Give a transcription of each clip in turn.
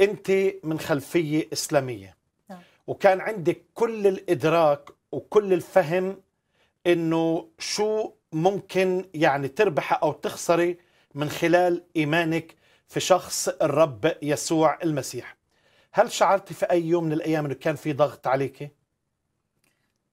انت من خلفيه اسلاميه نعم. وكان عندك كل الادراك وكل الفهم انه شو ممكن يعني تربحي او تخسري من خلال ايمانك في شخص الرب يسوع المسيح هل شعرتي في اي يوم من الايام انه كان في ضغط عليكي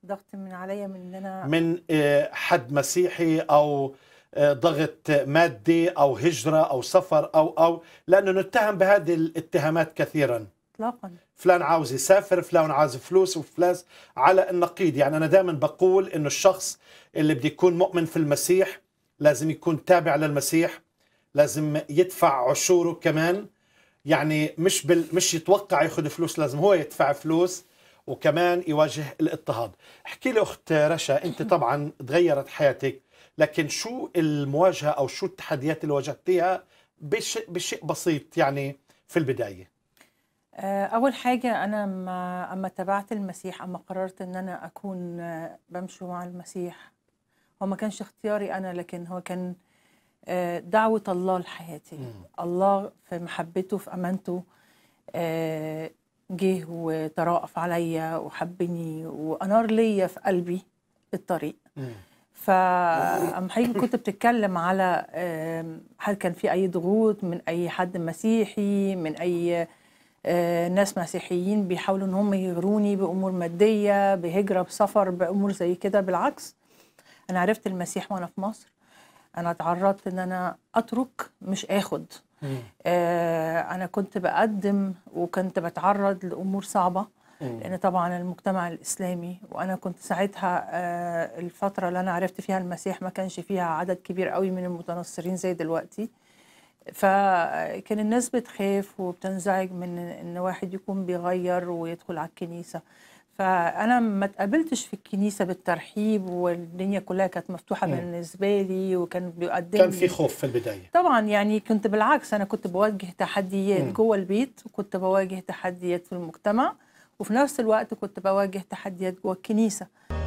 ضغط من عليا من ان انا من آه، حد مسيحي او آه، ضغط مادي او هجره او سفر او او لانه نتهم بهذه الاتهامات كثيرا اطلاقا فلان عاوز يسافر فلان عاوز فلوس وفلاس على النقيض يعني انا دائما بقول انه الشخص اللي بده يكون مؤمن في المسيح لازم يكون تابع للمسيح لازم يدفع عشوره كمان يعني مش بال... مش يتوقع ياخذ فلوس لازم هو يدفع فلوس وكمان يواجه الاضطهاد احكي لي اخت رشا انت طبعا تغيرت حياتك لكن شو المواجهه او شو التحديات اللي واجهتيها بشيء بسيط يعني في البدايه آه، اول حاجه انا ما اما تبعت المسيح اما قررت ان انا اكون آه، بمشي مع المسيح هو ما كانش اختياري انا لكن هو كان آه، دعوه الله لحياتي الله في محبته في امانته جه وتراقف عليا وحبني وانار ليا في قلبي الطريق فأم حضرتك كنت بتتكلم على هل كان في أي ضغوط من أي حد مسيحي من أي آه، ناس مسيحيين بيحاولوا إن هم يغروني بأمور مادية بهجرة بسفر بأمور زي كده بالعكس أنا عرفت المسيح وأنا في مصر أنا اتعرضت إن أنا أترك مش آخد آه، أنا كنت بقدم وكنت بتعرض لأمور صعبة لأن طبعا المجتمع الإسلامي وأنا كنت ساعتها آه، الفترة اللي أنا عرفت فيها المسيح ما كانش فيها عدد كبير قوي من المتنصرين زي دلوقتي فكان الناس بتخاف وبتنزعج من ان واحد يكون بيغير ويدخل على الكنيسه فانا ما اتقابلتش في الكنيسه بالترحيب والدنيا كلها كانت مفتوحه م. بالنسبه لي وكان بيقدم كان في خوف في البدايه طبعا يعني كنت بالعكس انا كنت بواجه تحديات جوه البيت وكنت بواجه تحديات في المجتمع وفي نفس الوقت كنت بواجه تحديات جوه الكنيسه